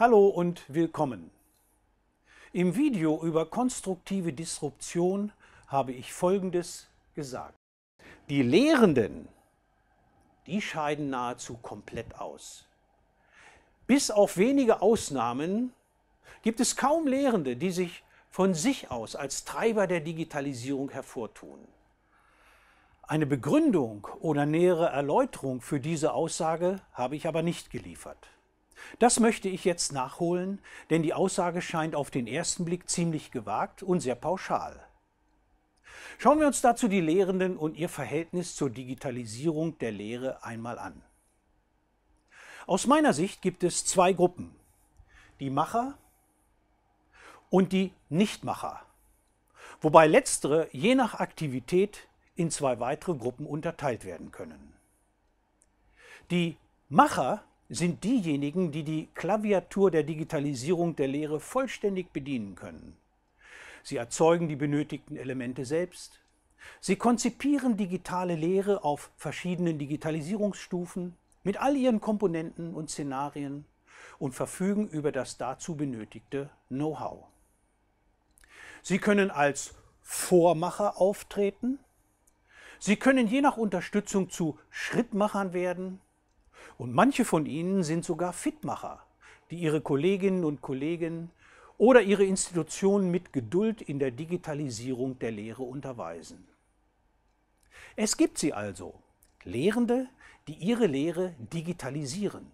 Hallo und willkommen. Im Video über konstruktive Disruption habe ich Folgendes gesagt. Die Lehrenden, die scheiden nahezu komplett aus. Bis auf wenige Ausnahmen gibt es kaum Lehrende, die sich von sich aus als Treiber der Digitalisierung hervortun. Eine Begründung oder nähere Erläuterung für diese Aussage habe ich aber nicht geliefert. Das möchte ich jetzt nachholen, denn die Aussage scheint auf den ersten Blick ziemlich gewagt und sehr pauschal. Schauen wir uns dazu die Lehrenden und ihr Verhältnis zur Digitalisierung der Lehre einmal an. Aus meiner Sicht gibt es zwei Gruppen, die Macher und die Nichtmacher, wobei letztere je nach Aktivität in zwei weitere Gruppen unterteilt werden können. Die Macher sind diejenigen, die die Klaviatur der Digitalisierung der Lehre vollständig bedienen können. Sie erzeugen die benötigten Elemente selbst. Sie konzipieren digitale Lehre auf verschiedenen Digitalisierungsstufen mit all ihren Komponenten und Szenarien und verfügen über das dazu benötigte Know-how. Sie können als Vormacher auftreten. Sie können je nach Unterstützung zu Schrittmachern werden und manche von ihnen sind sogar Fitmacher, die ihre Kolleginnen und Kollegen oder ihre Institutionen mit Geduld in der Digitalisierung der Lehre unterweisen. Es gibt sie also, Lehrende, die ihre Lehre digitalisieren.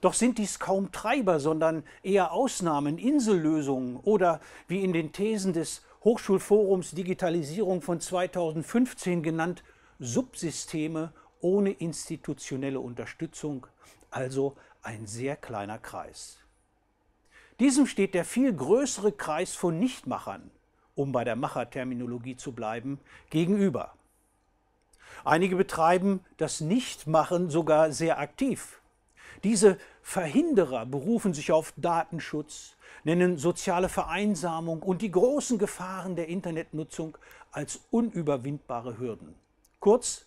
Doch sind dies kaum Treiber, sondern eher Ausnahmen, Insellösungen oder, wie in den Thesen des Hochschulforums Digitalisierung von 2015 genannt, Subsysteme ohne institutionelle Unterstützung, also ein sehr kleiner Kreis. Diesem steht der viel größere Kreis von Nichtmachern, um bei der Macherterminologie zu bleiben, gegenüber. Einige betreiben das Nichtmachen sogar sehr aktiv. Diese Verhinderer berufen sich auf Datenschutz, nennen soziale Vereinsamung und die großen Gefahren der Internetnutzung als unüberwindbare Hürden. Kurz,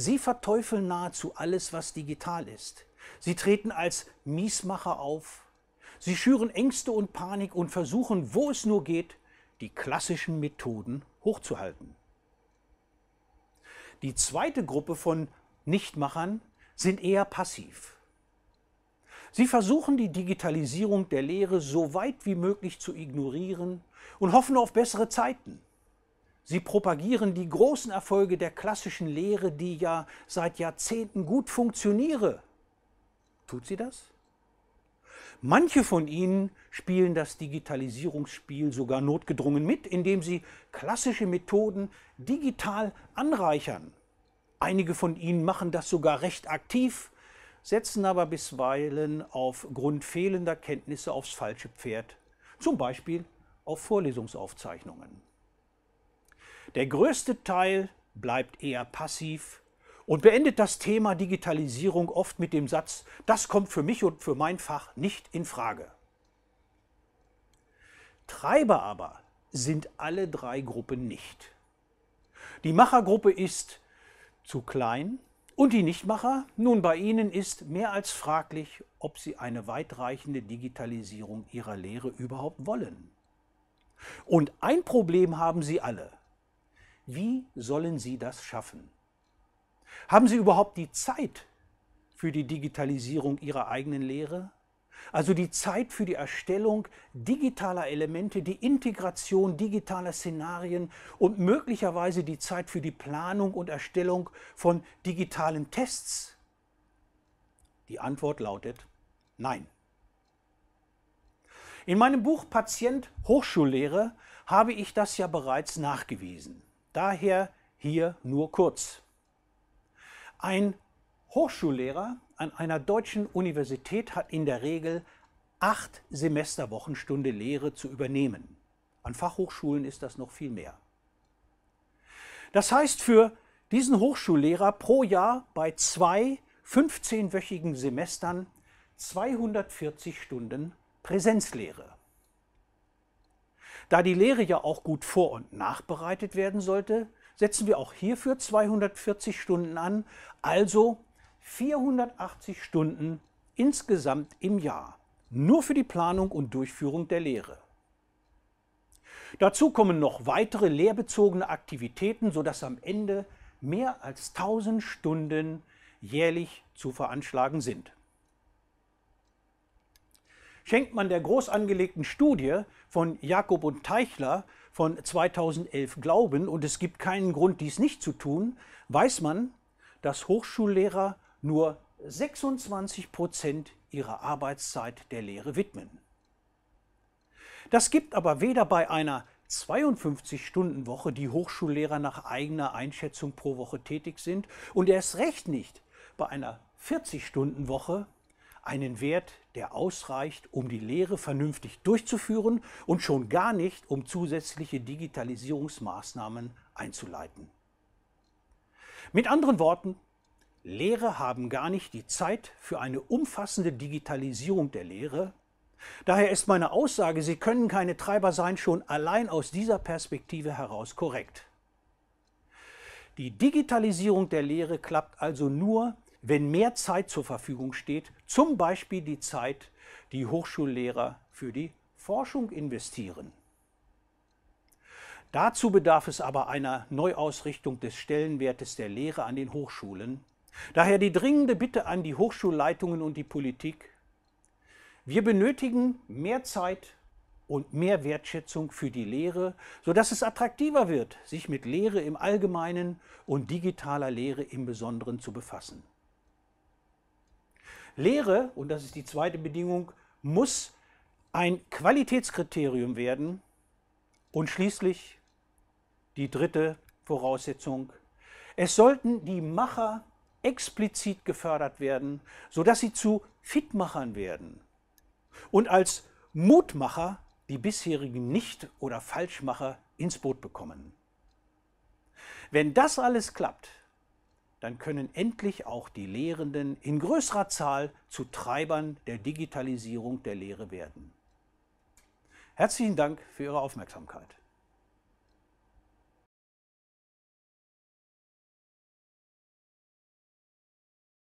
Sie verteufeln nahezu alles, was digital ist. Sie treten als Miesmacher auf. Sie schüren Ängste und Panik und versuchen, wo es nur geht, die klassischen Methoden hochzuhalten. Die zweite Gruppe von Nichtmachern sind eher passiv. Sie versuchen die Digitalisierung der Lehre so weit wie möglich zu ignorieren und hoffen auf bessere Zeiten. Sie propagieren die großen Erfolge der klassischen Lehre, die ja seit Jahrzehnten gut funktioniere. Tut sie das? Manche von ihnen spielen das Digitalisierungsspiel sogar notgedrungen mit, indem sie klassische Methoden digital anreichern. Einige von ihnen machen das sogar recht aktiv, setzen aber bisweilen aufgrund fehlender Kenntnisse aufs falsche Pferd, zum Beispiel auf Vorlesungsaufzeichnungen. Der größte Teil bleibt eher passiv und beendet das Thema Digitalisierung oft mit dem Satz, das kommt für mich und für mein Fach nicht in Frage. Treiber aber sind alle drei Gruppen nicht. Die Machergruppe ist zu klein und die Nichtmacher, nun bei ihnen ist mehr als fraglich, ob sie eine weitreichende Digitalisierung ihrer Lehre überhaupt wollen. Und ein Problem haben sie alle – wie sollen sie das schaffen? Haben sie überhaupt die Zeit für die Digitalisierung ihrer eigenen Lehre? Also die Zeit für die Erstellung digitaler Elemente, die Integration digitaler Szenarien und möglicherweise die Zeit für die Planung und Erstellung von digitalen Tests? Die Antwort lautet Nein. In meinem Buch Patient Hochschullehre habe ich das ja bereits nachgewiesen. Daher hier nur kurz. Ein Hochschullehrer an einer deutschen Universität hat in der Regel acht Semesterwochenstunde Lehre zu übernehmen. An Fachhochschulen ist das noch viel mehr. Das heißt für diesen Hochschullehrer pro Jahr bei zwei 15-wöchigen Semestern 240 Stunden Präsenzlehre. Da die Lehre ja auch gut vor- und nachbereitet werden sollte, setzen wir auch hierfür 240 Stunden an, also 480 Stunden insgesamt im Jahr, nur für die Planung und Durchführung der Lehre. Dazu kommen noch weitere lehrbezogene Aktivitäten, sodass am Ende mehr als 1000 Stunden jährlich zu veranschlagen sind schenkt man der groß angelegten Studie von Jakob und Teichler von 2011 Glauben und es gibt keinen Grund, dies nicht zu tun, weiß man, dass Hochschullehrer nur 26 Prozent ihrer Arbeitszeit der Lehre widmen. Das gibt aber weder bei einer 52-Stunden-Woche, die Hochschullehrer nach eigener Einschätzung pro Woche tätig sind, und erst recht nicht bei einer 40-Stunden-Woche, einen Wert, der ausreicht, um die Lehre vernünftig durchzuführen und schon gar nicht, um zusätzliche Digitalisierungsmaßnahmen einzuleiten. Mit anderen Worten, Lehrer haben gar nicht die Zeit für eine umfassende Digitalisierung der Lehre. Daher ist meine Aussage, sie können keine Treiber sein, schon allein aus dieser Perspektive heraus korrekt. Die Digitalisierung der Lehre klappt also nur, wenn mehr Zeit zur Verfügung steht, zum Beispiel die Zeit, die Hochschullehrer für die Forschung investieren. Dazu bedarf es aber einer Neuausrichtung des Stellenwertes der Lehre an den Hochschulen. Daher die dringende Bitte an die Hochschulleitungen und die Politik. Wir benötigen mehr Zeit und mehr Wertschätzung für die Lehre, sodass es attraktiver wird, sich mit Lehre im Allgemeinen und digitaler Lehre im Besonderen zu befassen. Lehre, und das ist die zweite Bedingung, muss ein Qualitätskriterium werden. Und schließlich die dritte Voraussetzung. Es sollten die Macher explizit gefördert werden, sodass sie zu Fitmachern werden. Und als Mutmacher die bisherigen Nicht- oder Falschmacher ins Boot bekommen. Wenn das alles klappt, dann können endlich auch die Lehrenden in größerer Zahl zu Treibern der Digitalisierung der Lehre werden. Herzlichen Dank für Ihre Aufmerksamkeit.